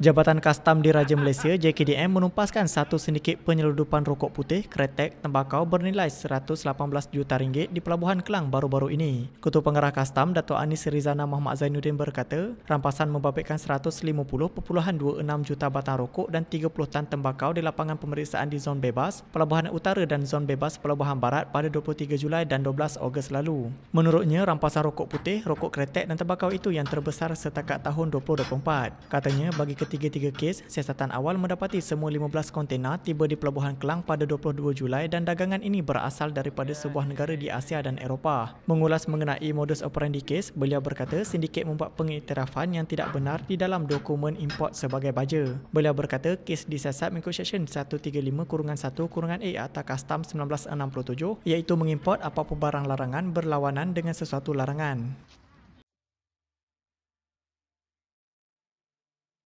Jabatan Kastam di Raja Malaysia, JKDM menumpaskan satu sindiket penyeludupan rokok putih, kretek, tembakau bernilai 118 juta ringgit di Pelabuhan Kelang baru-baru ini. Ketua Pengarah Kastam, Dato' Anis Rizana Muhammad Zainuddin berkata, rampasan membabitkan 150.26 juta batang rokok dan 30 tan tembakau di lapangan pemeriksaan di Zon Bebas, Pelabuhan Utara dan Zon Bebas Pelabuhan Barat pada 23 Julai dan 12 Ogos lalu. Menurutnya, rampasan rokok putih, rokok kretek dan tembakau itu yang terbesar setakat tahun 2024. Katanya, bagi ketua 33 kes, siasatan awal mendapati semua 15 kontena tiba di Pelabuhan Kelang pada 22 Julai dan dagangan ini berasal daripada sebuah negara di Asia dan Eropah. Mengulas mengenai modus operandi kes, beliau berkata sindiket membuat pengiktirafan yang tidak benar di dalam dokumen import sebagai baja. Beliau berkata kes disiasat mengikut Seksyen 135-1-A atau Kastam 1967 iaitu mengimport apa-apa barang larangan berlawanan dengan sesuatu larangan.